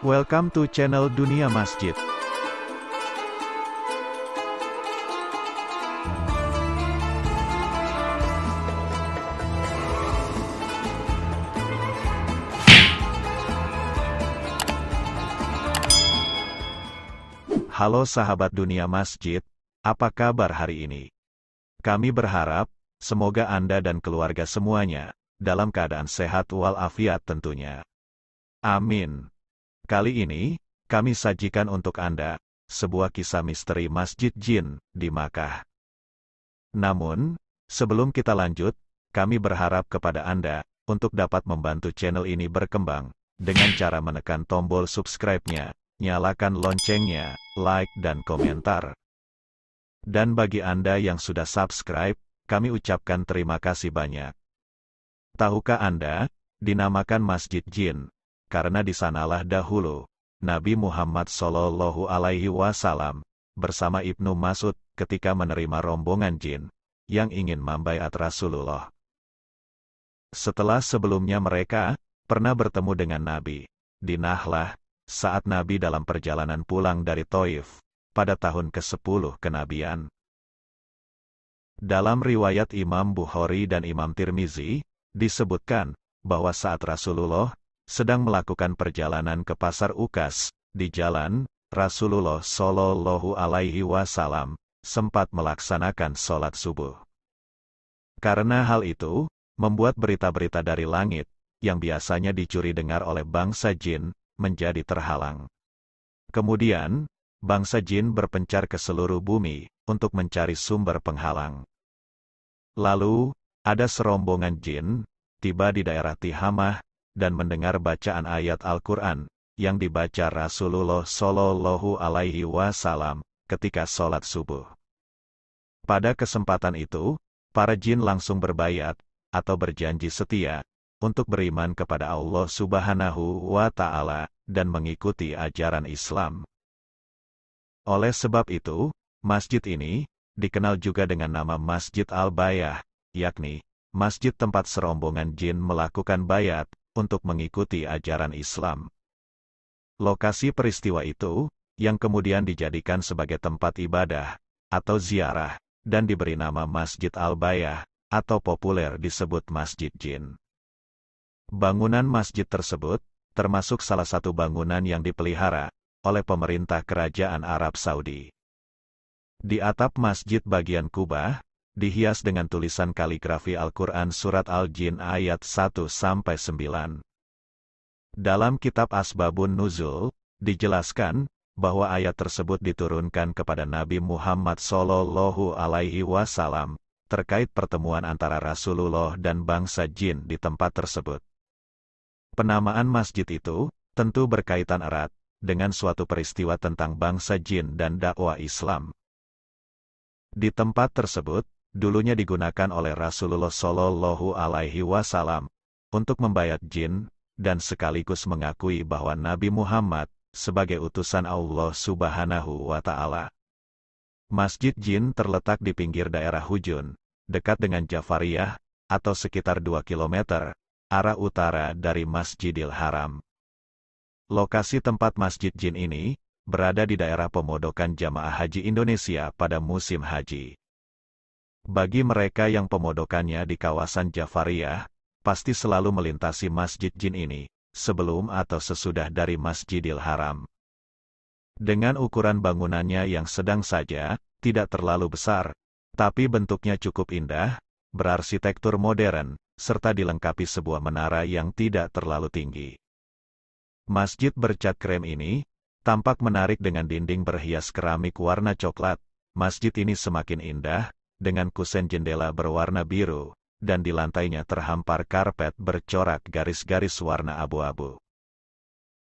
Welcome to channel Dunia Masjid. Halo sahabat Dunia Masjid, apa kabar hari ini? Kami berharap, semoga Anda dan keluarga semuanya, dalam keadaan sehat walafiat tentunya. Amin. Kali ini, kami sajikan untuk Anda sebuah kisah misteri Masjid Jin di Makkah. Namun, sebelum kita lanjut, kami berharap kepada Anda untuk dapat membantu channel ini berkembang dengan cara menekan tombol subscribe-nya, nyalakan loncengnya, like dan komentar. Dan bagi Anda yang sudah subscribe, kami ucapkan terima kasih banyak. Tahukah Anda, dinamakan Masjid Jin karena di sanalah dahulu Nabi Muhammad Shallallahu Alaihi Wasallam bersama Ibnu Masud ketika menerima rombongan jin yang ingin membaiat Rasulullah. Setelah sebelumnya mereka pernah bertemu dengan Nabi di Nahlah saat Nabi dalam perjalanan pulang dari Toif pada tahun ke-10 kenabian. Dalam riwayat Imam Bukhari dan Imam Tirmizi disebutkan bahwa saat Rasulullah sedang melakukan perjalanan ke pasar Ukas. Di jalan, Rasulullah Shallallahu Alaihi Wasallam sempat melaksanakan sholat subuh. Karena hal itu, membuat berita-berita dari langit, yang biasanya dicuri dengar oleh bangsa jin, menjadi terhalang. Kemudian, bangsa jin berpencar ke seluruh bumi untuk mencari sumber penghalang. Lalu, ada serombongan jin tiba di daerah Tihamah dan mendengar bacaan ayat Al-Quran yang dibaca Rasulullah Shallallahu Alaihi Wasallam ketika sholat subuh. Pada kesempatan itu, para jin langsung berbayat atau berjanji setia untuk beriman kepada Allah Subhanahu wa Ta'ala dan mengikuti ajaran Islam. Oleh sebab itu, masjid ini dikenal juga dengan nama Masjid Al-Bayah, yakni masjid tempat serombongan jin melakukan bayat untuk mengikuti ajaran Islam. Lokasi peristiwa itu, yang kemudian dijadikan sebagai tempat ibadah, atau ziarah, dan diberi nama Masjid Al-Bayah, atau populer disebut Masjid Jin. Bangunan masjid tersebut, termasuk salah satu bangunan yang dipelihara oleh pemerintah kerajaan Arab Saudi. Di atap masjid bagian Kubah, dihias dengan tulisan kaligrafi Al-Quran Surat Al-Jin ayat 1-9. Dalam kitab Asbabun Nuzul, dijelaskan, bahwa ayat tersebut diturunkan kepada Nabi Muhammad Sallallahu Alaihi Wasallam, terkait pertemuan antara Rasulullah dan bangsa jin di tempat tersebut. Penamaan masjid itu, tentu berkaitan erat, dengan suatu peristiwa tentang bangsa jin dan dakwah Islam. Di tempat tersebut, dulunya digunakan oleh Rasulullah Shallallahu Alaihi Wasallam untuk membayat jin dan sekaligus mengakui bahwa Nabi Muhammad sebagai utusan Allah Subhanahu wa Ta'ala. Masjid Jin terletak di pinggir daerah Hujun, dekat dengan Jafariyah, atau sekitar 2 km, arah utara dari Masjidil Haram. Lokasi tempat Masjid Jin ini berada di daerah pemodokan jamaah haji Indonesia pada musim haji. Bagi mereka yang pemodokannya di kawasan Jafariyah, pasti selalu melintasi Masjid Jin ini, sebelum atau sesudah dari Masjidil Haram. Dengan ukuran bangunannya yang sedang saja, tidak terlalu besar, tapi bentuknya cukup indah, berarsitektur modern, serta dilengkapi sebuah menara yang tidak terlalu tinggi. Masjid bercat krem ini tampak menarik dengan dinding berhias keramik warna coklat. Masjid ini semakin indah, dengan kusen jendela berwarna biru, dan di lantainya terhampar karpet bercorak garis-garis warna abu-abu.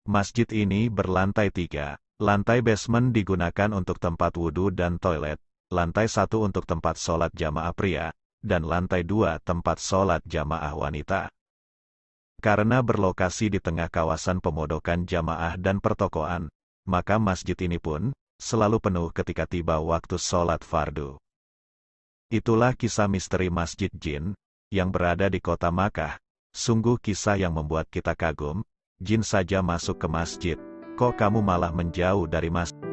Masjid ini berlantai tiga, lantai basement digunakan untuk tempat wudhu dan toilet, lantai satu untuk tempat sholat jamaah pria, dan lantai dua tempat sholat jamaah wanita. Karena berlokasi di tengah kawasan pemodokan jamaah dan pertokoan, maka masjid ini pun selalu penuh ketika tiba waktu sholat fardu. Itulah kisah misteri Masjid Jin, yang berada di kota Makkah. Sungguh kisah yang membuat kita kagum, jin saja masuk ke masjid, kok kamu malah menjauh dari masjid?